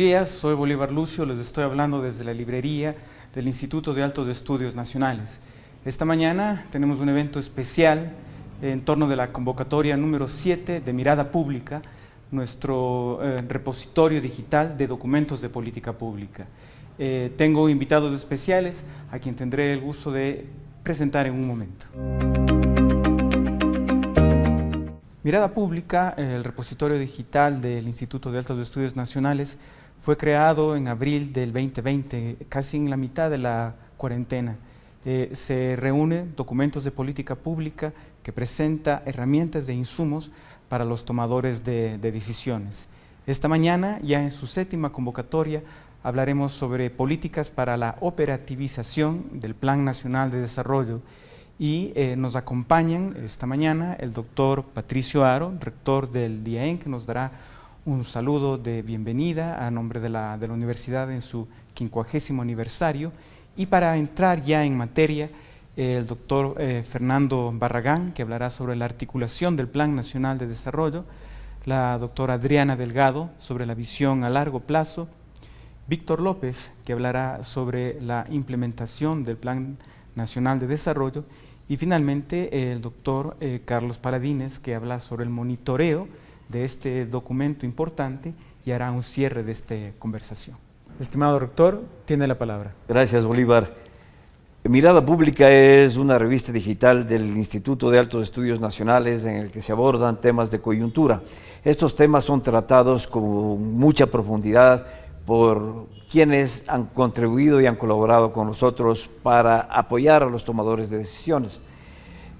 días, soy Bolívar Lucio, les estoy hablando desde la librería del Instituto de Altos Estudios Nacionales. Esta mañana tenemos un evento especial en torno de la convocatoria número 7 de Mirada Pública, nuestro eh, repositorio digital de documentos de política pública. Eh, tengo invitados especiales a quien tendré el gusto de presentar en un momento. Mirada Pública, el repositorio digital del Instituto de Altos Estudios Nacionales, fue creado en abril del 2020, casi en la mitad de la cuarentena. Eh, se reúne documentos de política pública que presenta herramientas de insumos para los tomadores de, decisiones. Esta mañana, ya en su séptima convocatoria, hablaremos sobre políticas para la operativización del Plan Nacional de Desarrollo y eh, nos acompañan esta mañana el doctor Patricio Aro, rector del DIAEN, que nos dará un saludo de bienvenida a nombre de la, universidad en su quincuagésimo aniversario. Y para entrar ya en materia, el doctor eh, Fernando Barragán, que hablará sobre la articulación del Plan Nacional de Desarrollo, la doctora Adriana Delgado sobre la visión a largo plazo, Víctor López, que hablará sobre la implementación del Plan Nacional de Desarrollo, y finalmente el doctor eh, Carlos Paradines, que habla sobre el monitoreo de este documento importante y hará un cierre de esta conversación. Estimado rector, tiene la palabra. Gracias, Bolívar. Mirada Pública es una revista digital del Instituto de Altos Estudios Nacionales en el que se abordan temas de coyuntura. Estos temas son tratados con mucha profundidad por quienes han contribuido y han colaborado con nosotros para apoyar a los tomadores de decisiones.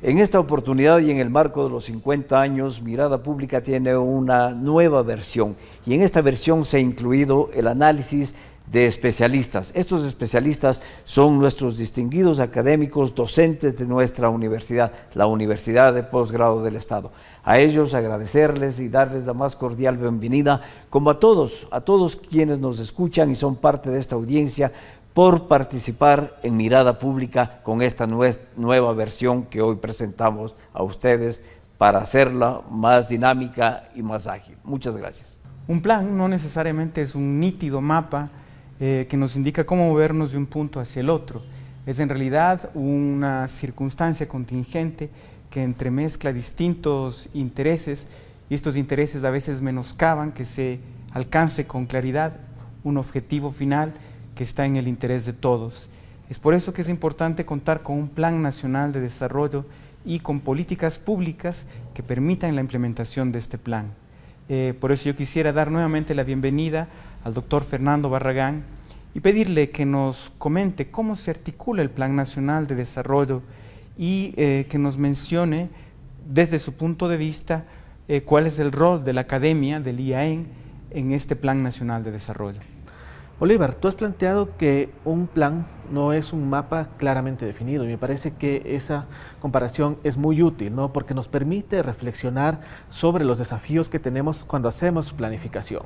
En esta oportunidad y en el marco de los 50 años, Mirada Pública tiene una nueva versión y en esta versión se ha incluido el análisis de especialistas. Estos especialistas son nuestros distinguidos académicos docentes de nuestra universidad, la Universidad de Postgrado del Estado. A ellos agradecerles y darles la más cordial bienvenida, como a todos, a todos quienes nos escuchan y son parte de esta audiencia, por participar en Mirada Pública con esta nueva versión que hoy presentamos a ustedes para hacerla más dinámica y más ágil. Muchas gracias. Un plan no necesariamente es un nítido mapa eh, que nos indica cómo movernos de un punto hacia el otro. Es en realidad una circunstancia contingente que entremezcla distintos intereses y estos intereses a veces menoscaban que se alcance con claridad un objetivo final que está en el interés de todos. Es por eso que es importante contar con un Plan Nacional de Desarrollo y con políticas públicas que permitan la implementación de este plan. Eh, por eso yo quisiera dar nuevamente la bienvenida al doctor Fernando Barragán y pedirle que nos comente cómo se articula el Plan Nacional de Desarrollo y eh, que nos mencione desde su punto de vista eh, cuál es el rol de la academia, del IAEN, e en este Plan Nacional de Desarrollo. Oliver, tú has planteado que un plan no es un mapa claramente definido y me parece que esa comparación es muy útil, ¿no? Porque nos permite reflexionar sobre los desafíos que tenemos cuando hacemos planificación.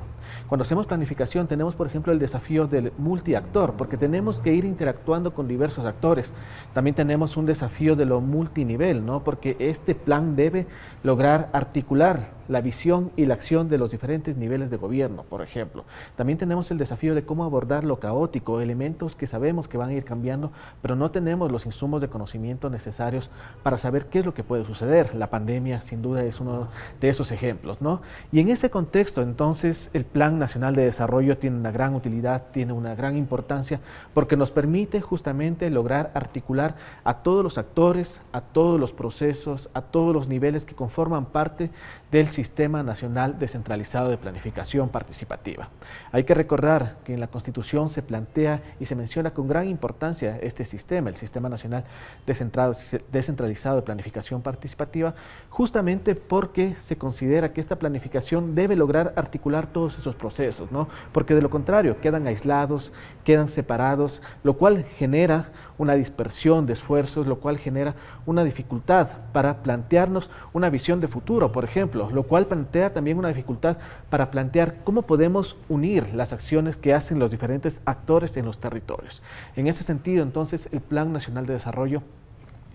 Cuando hacemos planificación tenemos, por ejemplo, el desafío del multiactor, porque tenemos que ir interactuando con diversos actores. También tenemos un desafío de lo multinivel, ¿no? Porque este plan debe lograr articular la visión y la acción de los diferentes niveles de gobierno, por ejemplo. También tenemos el desafío de cómo abordar lo caótico, elementos que sabemos que van a ir cambiando, pero no tenemos los insumos de conocimiento necesarios para saber qué es lo que puede suceder. La pandemia, sin duda, es uno de esos ejemplos, ¿no? Y en ese contexto, entonces, el Plan Nacional de Desarrollo tiene una gran utilidad, tiene una gran importancia, porque nos permite justamente lograr articular a todos los actores, a todos los procesos, a todos los niveles que conforman parte del Sistema Nacional Descentralizado de Planificación Participativa. Hay que recordar que en la Constitución se plantea y se menciona con gran importancia importancia este sistema, el Sistema Nacional Descentralizado de Planificación Participativa, justamente porque se considera que esta planificación debe lograr articular todos esos procesos, ¿no? Porque de lo contrario, quedan aislados, quedan separados, lo cual genera una dispersión de esfuerzos, lo cual genera una dificultad para plantearnos una visión de futuro, por ejemplo, lo cual plantea también una dificultad para plantear cómo podemos unir las acciones que hacen los diferentes actores en los territorios. En ese sentido, entonces, el Plan Nacional de Desarrollo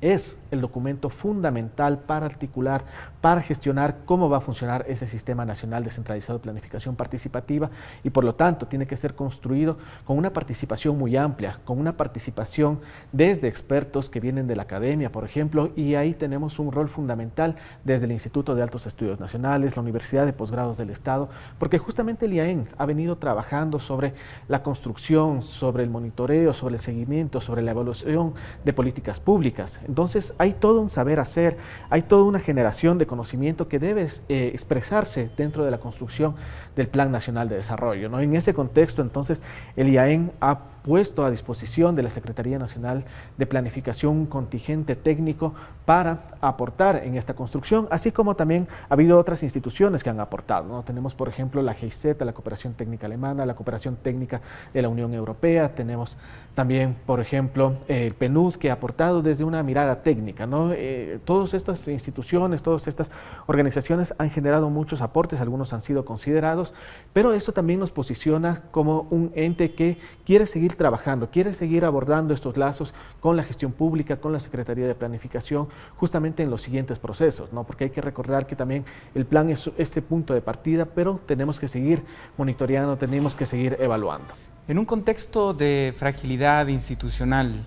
es el documento fundamental para articular, para gestionar cómo va a funcionar ese sistema nacional descentralizado de planificación participativa y por lo tanto tiene que ser construido con una participación muy amplia, con una participación desde expertos que vienen de la academia, por ejemplo, y ahí tenemos un rol fundamental desde el Instituto de Altos Estudios Nacionales, la Universidad de Posgrados del Estado, porque justamente el IAEN ha venido trabajando sobre la construcción, sobre el monitoreo, sobre el seguimiento, sobre la evaluación de políticas públicas. Entonces hay todo un saber hacer, hay toda una generación de conocimiento que debe eh, expresarse dentro de la construcción del Plan Nacional de Desarrollo. ¿no? En ese contexto, entonces, el IAEN ha puesto a disposición de la Secretaría Nacional de Planificación un contingente técnico para aportar en esta construcción, así como también ha habido otras instituciones que han aportado. ¿no? Tenemos, por ejemplo, la GIZ, la Cooperación Técnica Alemana, la Cooperación Técnica de la Unión Europea, tenemos también, por ejemplo, el PNUD, que ha aportado desde una mirada técnica. ¿no? Eh, todas estas instituciones, todas estas organizaciones han generado muchos aportes, algunos han sido considerados, pero eso también nos posiciona como un ente que quiere seguir trabajando, quiere seguir abordando estos lazos con la gestión pública, con la Secretaría de Planificación, justamente en los siguientes procesos, ¿no? Porque hay que recordar que también el plan es este punto de partida, pero tenemos que seguir monitoreando, tenemos que seguir evaluando. En un contexto de fragilidad institucional,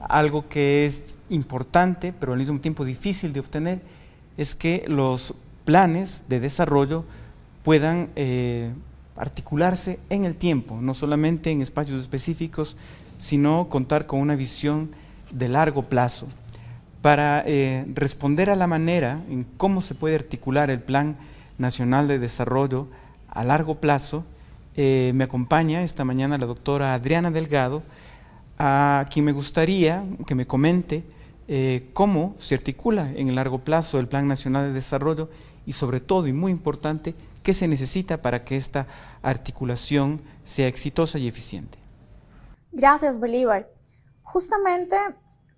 algo que es importante, pero al mismo tiempo difícil de obtener, es que los planes de desarrollo puedan eh, articularse en el tiempo, no solamente en espacios específicos, sino contar con una visión de largo plazo. Para eh, responder a la manera en cómo se puede articular el Plan Nacional de Desarrollo a largo plazo, eh, me acompaña esta mañana la doctora Adriana Delgado, a quien me gustaría que me comente eh, cómo se articula en el largo plazo el Plan Nacional de Desarrollo y sobre todo, y muy importante, ¿Qué se necesita para que esta articulación sea exitosa y eficiente? Gracias, Bolívar. Justamente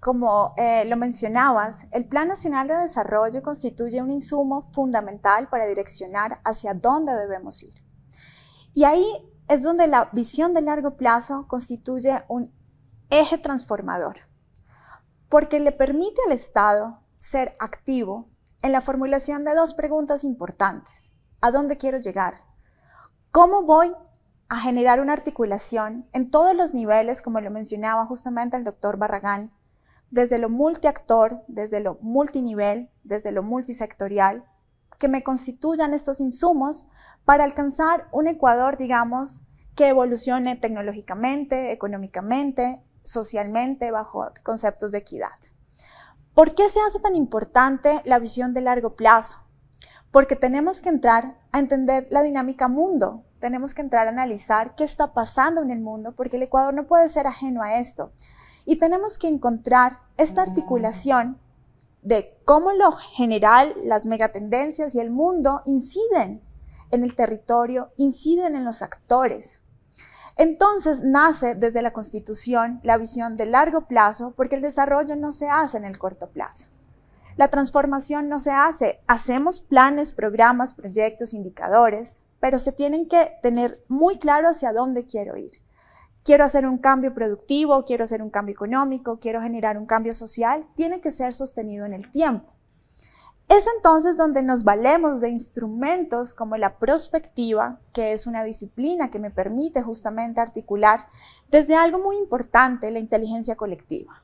como eh, lo mencionabas, el Plan Nacional de Desarrollo constituye un insumo fundamental para direccionar hacia dónde debemos ir. Y ahí es donde la visión de largo plazo constituye un eje transformador, porque le permite al Estado ser activo en la formulación de dos preguntas importantes. ¿A dónde quiero llegar? ¿Cómo voy a generar una articulación en todos los niveles, como lo mencionaba justamente el doctor Barragán, desde lo multiactor, desde lo multinivel, desde lo multisectorial, que me constituyan estos insumos para alcanzar un Ecuador, digamos, que evolucione tecnológicamente, económicamente, socialmente, bajo conceptos de equidad. ¿Por qué se hace tan importante la visión de largo plazo? porque tenemos que entrar a entender la dinámica mundo, tenemos que entrar a analizar qué está pasando en el mundo, porque el Ecuador no puede ser ajeno a esto. Y tenemos que encontrar esta mm. articulación de cómo lo general, las megatendencias y el mundo inciden en el territorio, inciden en los actores. Entonces nace desde la Constitución la visión de largo plazo porque el desarrollo no se hace en el corto plazo. La transformación no se hace. Hacemos planes, programas, proyectos, indicadores, pero se tienen que tener muy claro hacia dónde quiero ir. Quiero hacer un cambio productivo, quiero hacer un cambio económico, quiero generar un cambio social. Tiene que ser sostenido en el tiempo. Es entonces donde nos valemos de instrumentos como la prospectiva, que es una disciplina que me permite justamente articular desde algo muy importante la inteligencia colectiva.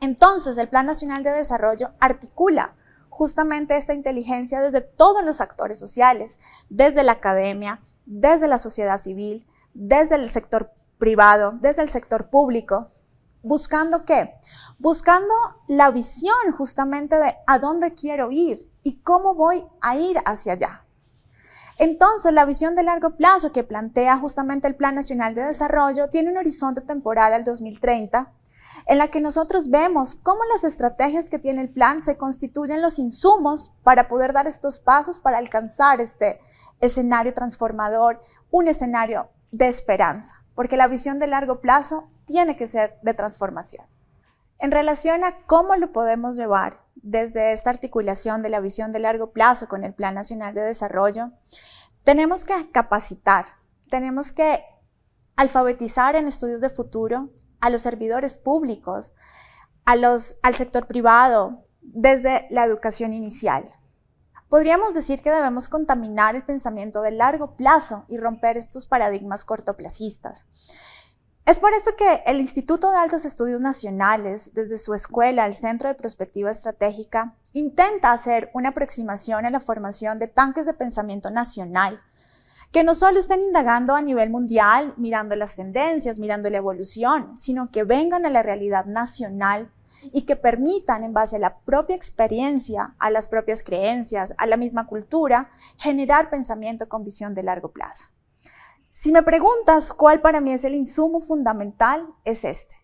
Entonces, el Plan Nacional de Desarrollo articula justamente esta inteligencia desde todos los actores sociales, desde la academia, desde la sociedad civil, desde el sector privado, desde el sector público, buscando qué? Buscando la visión justamente de a dónde quiero ir y cómo voy a ir hacia allá. Entonces, la visión de largo plazo que plantea justamente el Plan Nacional de Desarrollo tiene un horizonte temporal al 2030 en la que nosotros vemos cómo las estrategias que tiene el plan se constituyen los insumos para poder dar estos pasos para alcanzar este escenario transformador, un escenario de esperanza, porque la visión de largo plazo tiene que ser de transformación. En relación a cómo lo podemos llevar desde esta articulación de la visión de largo plazo con el Plan Nacional de Desarrollo, tenemos que capacitar, tenemos que alfabetizar en estudios de futuro a los servidores públicos, al sector privado, desde la educación inicial. Podríamos decir que debemos contaminar el pensamiento de largo plazo y romper estos paradigmas cortoplacistas. Es por esto que el Instituto de Altos Estudios Nacionales, desde su escuela, al Centro de Prospectiva Estratégica, intenta hacer una aproximación a la formación de tanques de pensamiento nacional, que no solo estén indagando a nivel mundial, mirando las tendencias, mirando la evolución, sino que vengan a la realidad nacional y que permitan, en base a la propia experiencia, a las propias creencias, a la misma cultura, generar pensamiento con visión de largo plazo. Si me preguntas cuál para mí es el insumo fundamental, es este,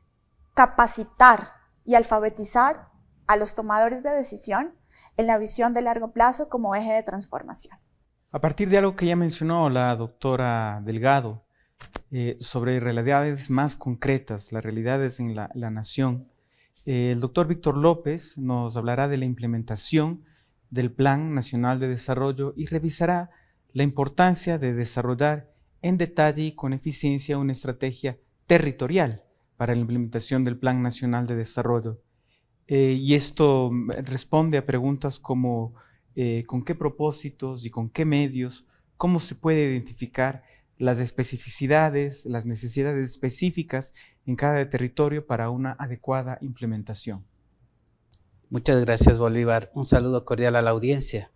capacitar y alfabetizar a los tomadores de decisión en la visión de largo plazo como eje de transformación. A partir de algo que ya mencionó la doctora Delgado eh, sobre realidades más concretas, las realidades en la, nación, eh, el doctor Víctor López nos hablará de la implementación del Plan Nacional de Desarrollo y revisará la importancia de desarrollar en detalle y con eficiencia una estrategia territorial para la implementación del Plan Nacional de Desarrollo. Eh, y esto responde a preguntas como eh, con qué propósitos y con qué medios, cómo se puede identificar las especificidades, las necesidades específicas en cada territorio para una adecuada implementación. Muchas gracias, Bolívar. Un saludo cordial a la audiencia.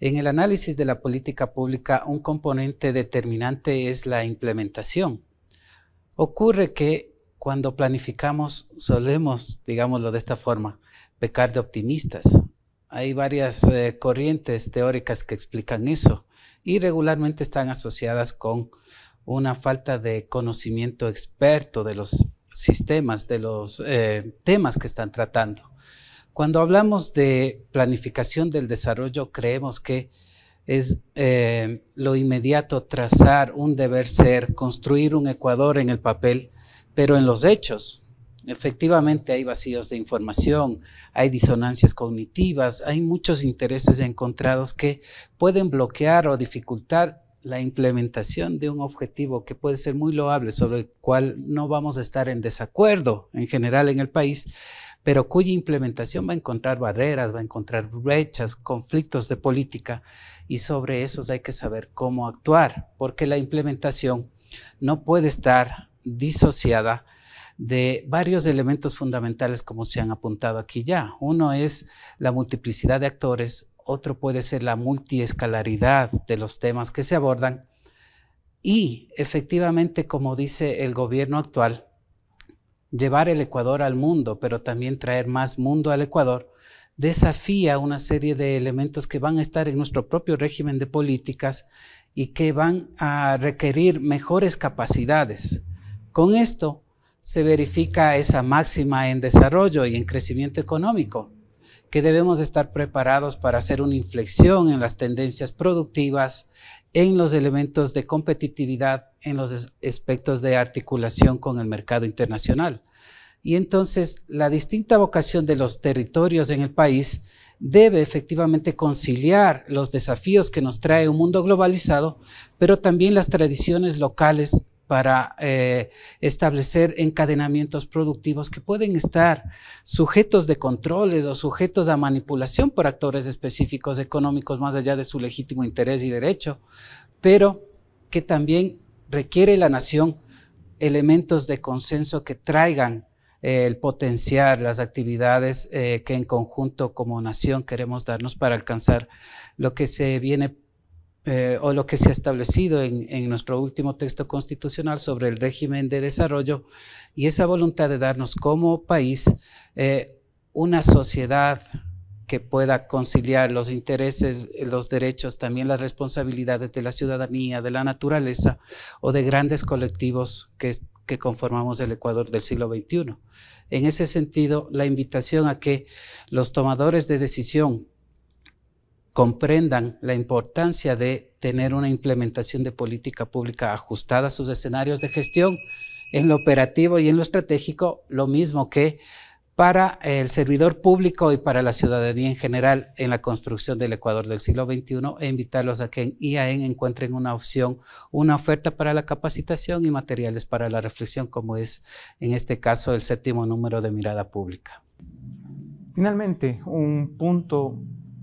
En el análisis de la política pública, un componente determinante es la implementación. Ocurre que cuando planificamos solemos, digámoslo de esta forma, pecar de optimistas hay varias eh, corrientes teóricas que explican eso y regularmente están asociadas con una falta de conocimiento experto de los sistemas, de los eh, temas que están tratando. Cuando hablamos de planificación del desarrollo, creemos que es eh, lo inmediato trazar un deber ser, construir un Ecuador en el papel, pero en los hechos Efectivamente, hay vacíos de información, hay disonancias cognitivas, hay muchos intereses encontrados que pueden bloquear o dificultar la implementación de un objetivo que puede ser muy loable, sobre el cual no vamos a estar en desacuerdo en general en el país, pero cuya implementación va a encontrar barreras, va a encontrar brechas, conflictos de política, y sobre esos hay que saber cómo actuar, porque la implementación no puede estar disociada de varios elementos fundamentales como se han apuntado aquí ya. Uno es la multiplicidad de actores, otro puede ser la multiescalaridad de los temas que se abordan y efectivamente, como dice el gobierno actual, llevar el Ecuador al mundo, pero también traer más mundo al Ecuador, desafía una serie de elementos que van a estar en nuestro propio régimen de políticas y que van a requerir mejores capacidades. Con esto, se verifica esa máxima en desarrollo y en crecimiento económico, que debemos estar preparados para hacer una inflexión en las tendencias productivas, en los elementos de competitividad, en los aspectos de articulación con el mercado internacional. Y entonces la distinta vocación de los territorios en el país debe efectivamente conciliar los desafíos que nos trae un mundo globalizado, pero también las tradiciones locales para eh, establecer encadenamientos productivos que pueden estar sujetos de controles o sujetos a manipulación por actores específicos económicos más allá de su legítimo interés y derecho, pero que también requiere la nación elementos de consenso que traigan eh, el potenciar las actividades eh, que en conjunto como nación queremos darnos para alcanzar lo que se viene eh, o lo que se ha establecido en, nuestro último texto constitucional sobre el régimen de desarrollo y esa voluntad de darnos como país eh, una sociedad que pueda conciliar los intereses, los derechos, también las responsabilidades de la ciudadanía, de la naturaleza o de grandes colectivos que conformamos el Ecuador del siglo XXI. En ese sentido, la invitación a que los tomadores de decisión, comprendan la importancia de tener una implementación de política pública ajustada a sus escenarios de gestión en lo operativo y en lo estratégico, lo mismo que para el servidor público y para la ciudadanía en general en la construcción del Ecuador del siglo XXI e invitarlos a que en IAEN encuentren una opción, una oferta para la capacitación y materiales para la reflexión, como es en este caso el séptimo número de Mirada Pública. Finalmente, un punto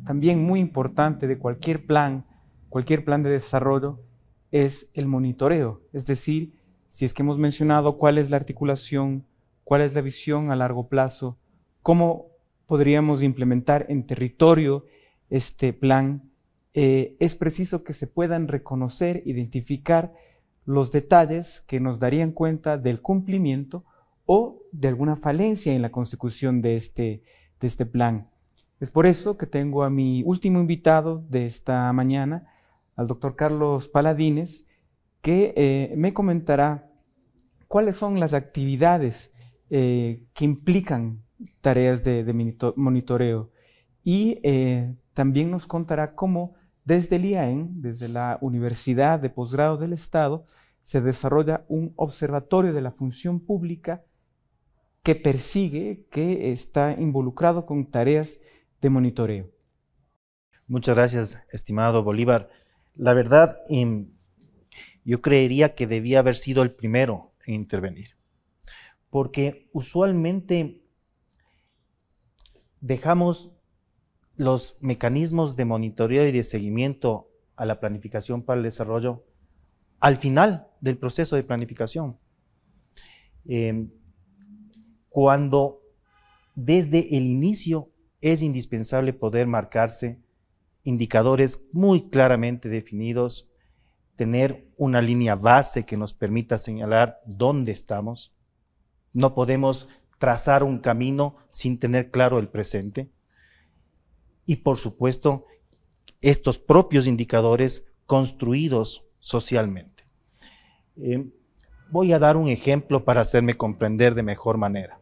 también muy importante de cualquier plan, cualquier plan de desarrollo, es el monitoreo. Es decir, si es que hemos mencionado cuál es la articulación, cuál es la visión a largo plazo, cómo podríamos implementar en territorio este plan, eh, es preciso que se puedan reconocer, identificar los detalles que nos darían cuenta del cumplimiento o de alguna falencia en la consecución de este, de este plan. Es por eso que tengo a mi último invitado de esta mañana, al doctor Carlos Paladines, que eh, me comentará cuáles son las actividades eh, que implican tareas de, monitoreo y eh, también nos contará cómo desde el IAEN, desde la Universidad de Postgrado del Estado, se desarrolla un observatorio de la función pública que persigue, que está involucrado con tareas de monitoreo. Muchas gracias, estimado Bolívar. La verdad, em, yo creería que debía haber sido el primero en intervenir, porque usualmente dejamos los mecanismos de monitoreo y de seguimiento a la planificación para el desarrollo al final del proceso de planificación. Em, cuando desde el inicio es indispensable poder marcarse indicadores muy claramente definidos, tener una línea base que nos permita señalar dónde estamos. No podemos trazar un camino sin tener claro el presente. Y por supuesto, estos propios indicadores construidos socialmente. Eh, voy a dar un ejemplo para hacerme comprender de mejor manera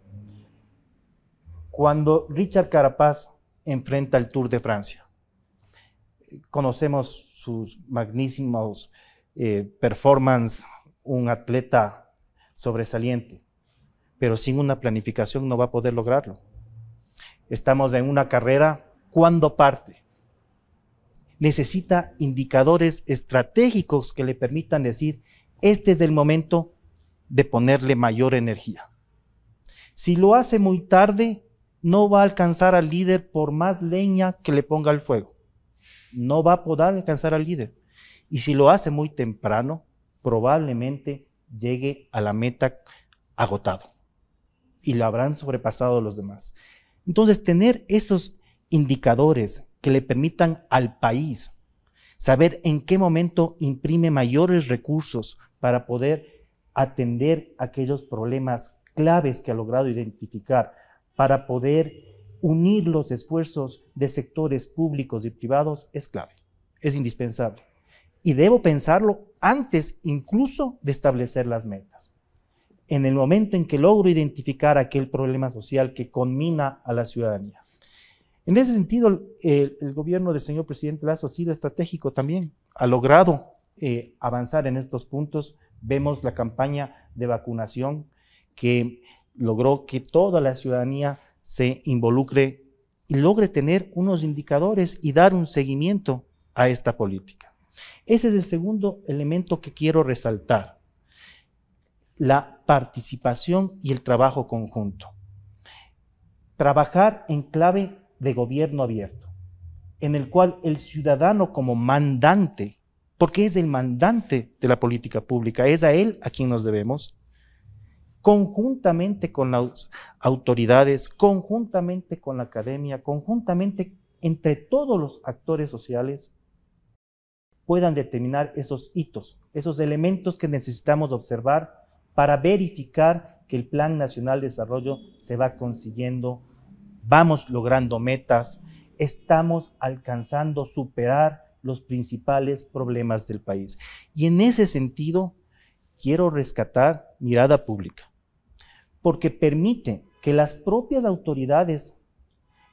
cuando Richard Carapaz enfrenta el Tour de Francia. Conocemos sus magnísimos performances, eh, performance, un atleta sobresaliente, pero sin una planificación no va a poder lograrlo. Estamos en una carrera, ¿cuándo parte? Necesita indicadores estratégicos que le permitan decir, este es el momento de ponerle mayor energía. Si lo hace muy tarde, no va a alcanzar al líder por más leña que le ponga al fuego. No va a poder alcanzar al líder. Y si lo hace muy temprano, probablemente llegue a la meta agotado y lo habrán sobrepasado los demás. Entonces, tener esos indicadores que le permitan al país saber en qué momento imprime mayores recursos para poder atender aquellos problemas claves que ha logrado identificar para poder unir los esfuerzos de sectores públicos y privados es clave, es indispensable. Y debo pensarlo antes incluso de establecer las metas. En el momento en que logro identificar aquel problema social que conmina a la ciudadanía. En ese sentido, el, gobierno del señor presidente Lazo ha sido estratégico también, ha logrado eh, avanzar en estos puntos. Vemos la campaña de vacunación que logró que toda la ciudadanía se involucre y logre tener unos indicadores y dar un seguimiento a esta política. Ese es el segundo elemento que quiero resaltar, la participación y el trabajo conjunto. Trabajar en clave de gobierno abierto, en el cual el ciudadano como mandante, porque es el mandante de la política pública, es a él a quien nos debemos, conjuntamente con las autoridades, conjuntamente con la academia, conjuntamente entre todos los actores sociales, puedan determinar esos hitos, esos elementos que necesitamos observar para verificar que el Plan Nacional de Desarrollo se va consiguiendo, vamos logrando metas, estamos alcanzando superar los principales problemas del país. Y en ese sentido, quiero rescatar mirada pública, porque permite que las propias autoridades,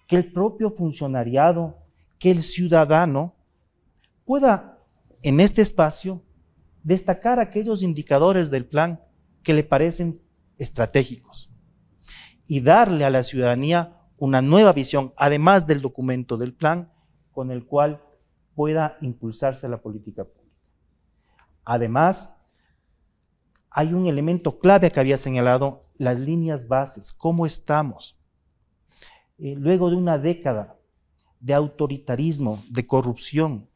que el propio funcionariado, que el ciudadano pueda en este espacio destacar aquellos indicadores del plan que le parecen estratégicos y darle a la ciudadanía una nueva visión, además del documento del plan, con el cual pueda impulsarse la política pública. Además, hay un elemento clave que había señalado, las líneas bases, cómo estamos. Eh, luego de una década de autoritarismo, de corrupción,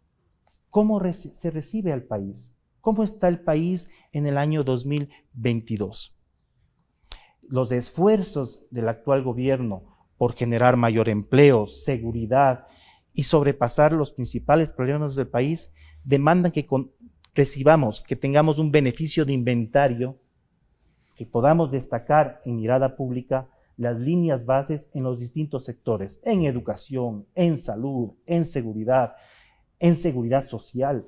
¿cómo se recibe al país? ¿Cómo está el país en el año 2022? Los esfuerzos del actual gobierno por generar mayor empleo, seguridad y sobrepasar los principales problemas del país demandan que con recibamos, que tengamos un beneficio de inventario, que podamos destacar en mirada pública las líneas bases en los distintos sectores, en educación, en salud, en seguridad, en seguridad social,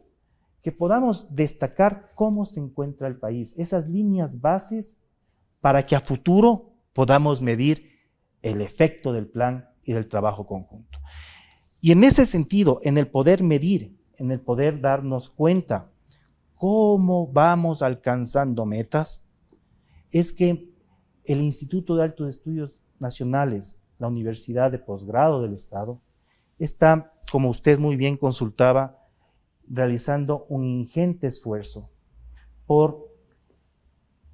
que podamos destacar cómo se encuentra el país, esas líneas bases para que a futuro podamos medir el efecto del plan y del trabajo conjunto. Y en ese sentido, en el poder medir, en el poder darnos cuenta cómo vamos alcanzando metas es que el Instituto de Altos Estudios Nacionales, la Universidad de Posgrado del Estado, está, como usted muy bien consultaba, realizando un ingente esfuerzo por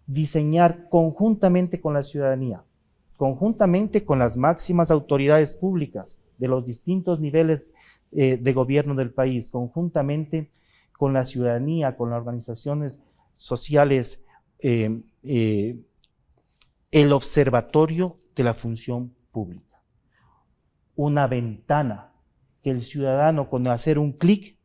diseñar conjuntamente con la ciudadanía, conjuntamente con las máximas autoridades públicas de los distintos niveles eh, de gobierno del país, conjuntamente con la ciudadanía, con las organizaciones sociales, eh, eh, el observatorio de la función pública. Una ventana que el ciudadano con hacer un clic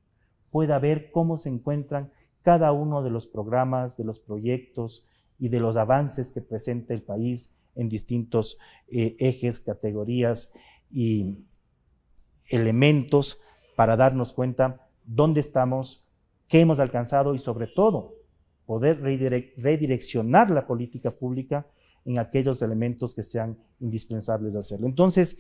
pueda ver cómo se encuentran cada uno de los programas, de los proyectos y de los avances que presenta el país en distintos eh, ejes, categorías y elementos para darnos cuenta dónde estamos, que hemos alcanzado y sobre todo poder redireccionar la política pública en aquellos elementos que sean indispensables de hacerlo. Entonces,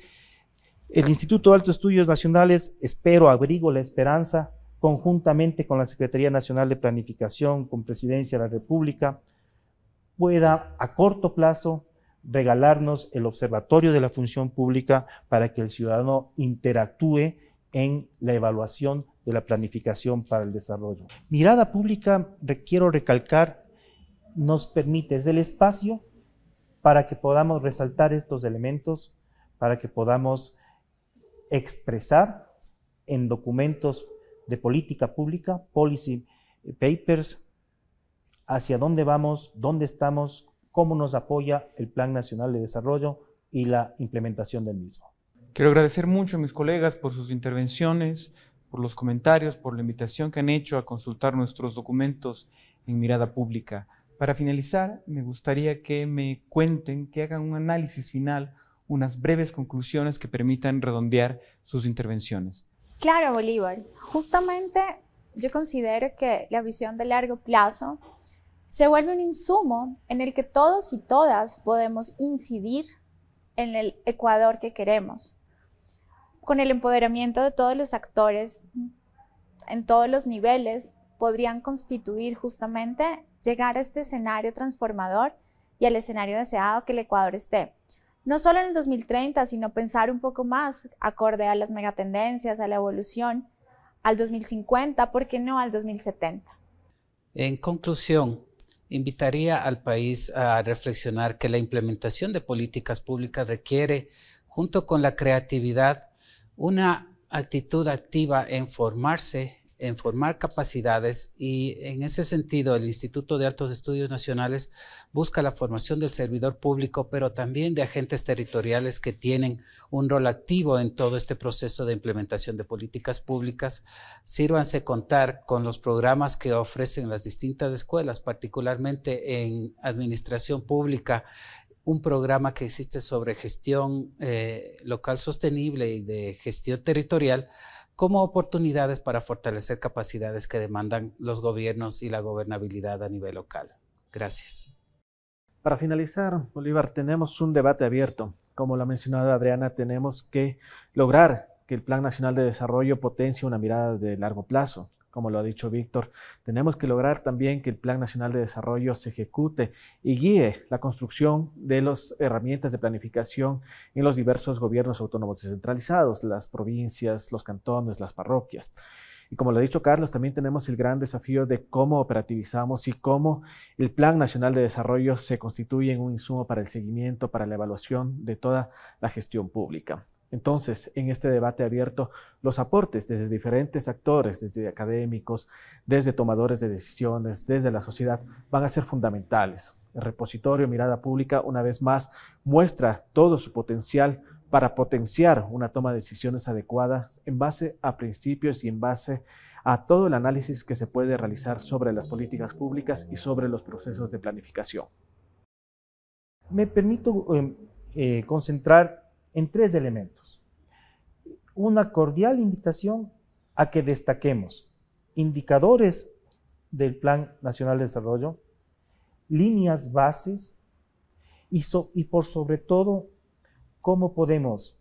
el Instituto de Altos Estudios Nacionales, espero, abrigo la esperanza, conjuntamente con la Secretaría Nacional de Planificación, con Presidencia de la República, pueda a corto plazo regalarnos el Observatorio de la Función Pública para que el ciudadano interactúe en la evaluación de la planificación para el desarrollo. Mirada pública, quiero recalcar, nos permite es el espacio para que podamos resaltar estos elementos, para que podamos expresar en documentos de política pública, policy papers, hacia dónde vamos, dónde estamos, cómo nos apoya el Plan Nacional de Desarrollo y la implementación del mismo. Quiero agradecer mucho a mis colegas por sus intervenciones, por los comentarios, por la invitación que han hecho a consultar nuestros documentos en Mirada Pública. Para finalizar, me gustaría que me cuenten, que hagan un análisis final, unas breves conclusiones que permitan redondear sus intervenciones. Claro, Bolívar. Justamente yo considero que la visión de largo plazo se vuelve un insumo en el que todos y todas podemos incidir en el Ecuador que queremos con el empoderamiento de todos los actores en todos los niveles podrían constituir justamente llegar a este escenario transformador y al escenario deseado que el Ecuador esté. No solo en el 2030, sino pensar un poco más acorde a las megatendencias, a la evolución, al 2050, ¿por qué no al 2070? En conclusión, invitaría al país a reflexionar que la implementación de políticas públicas requiere, junto con la creatividad, una actitud activa en formarse, en formar capacidades y en ese sentido el Instituto de Altos Estudios Nacionales busca la formación del servidor público, pero también de agentes territoriales que tienen un rol activo en todo este proceso de implementación de políticas públicas. Sírvanse contar con los programas que ofrecen las distintas escuelas, particularmente en administración pública un programa que existe sobre gestión eh, local sostenible y de gestión territorial como oportunidades para fortalecer capacidades que demandan los gobiernos y la gobernabilidad a nivel local. Gracias. Para finalizar, Bolívar, tenemos un debate abierto. Como lo ha mencionado Adriana, tenemos que lograr que el Plan Nacional de Desarrollo potencie una mirada de largo plazo, como lo ha dicho Víctor. Tenemos que lograr también que el Plan Nacional de Desarrollo se ejecute y guíe la construcción de las herramientas de planificación en los diversos gobiernos autónomos descentralizados, las provincias, los cantones, las parroquias. Y como lo ha dicho Carlos, también tenemos el gran desafío de cómo operativizamos y cómo el Plan Nacional de Desarrollo se constituye en un insumo para el seguimiento, para la evaluación de toda la gestión pública. Entonces, en este debate abierto, los aportes desde diferentes actores, desde académicos, desde tomadores de decisiones, desde la sociedad, van a ser fundamentales. El repositorio Mirada Pública, una vez más, muestra todo su potencial para potenciar una toma de decisiones adecuadas en base a principios y en base a todo el análisis que se puede realizar sobre las políticas públicas y sobre los procesos de planificación. Me permito em, eh, concentrar en tres elementos. Una cordial invitación a que destaquemos indicadores del Plan Nacional de Desarrollo, líneas bases y, y, por sobre todo cómo podemos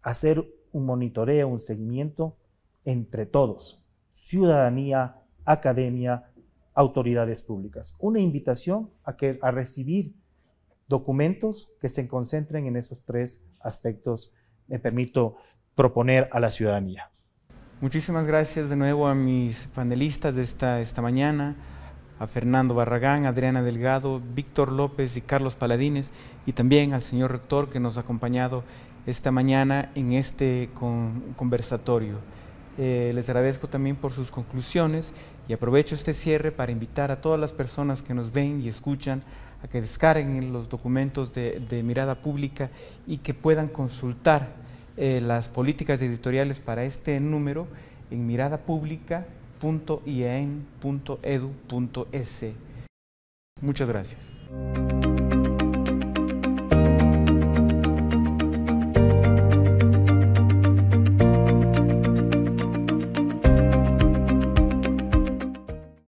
hacer un monitoreo, un seguimiento entre todos, ciudadanía, academia, autoridades públicas. Una invitación a, que, a recibir documentos que se concentren en esos tres aspectos, me permito proponer a la ciudadanía. Muchísimas gracias de nuevo a mis panelistas de esta, esta mañana, a Fernando Barragán, Adriana Delgado, Víctor López y Carlos Paladines, y también al señor rector que nos ha acompañado esta mañana en este conversatorio. Eh, les agradezco también por sus conclusiones y aprovecho este cierre para invitar a todas las personas que nos ven y escuchan a que descarguen los documentos de, mirada pública y que puedan consultar eh, las políticas editoriales para este número en miradapública.ien.edu.es. Muchas gracias.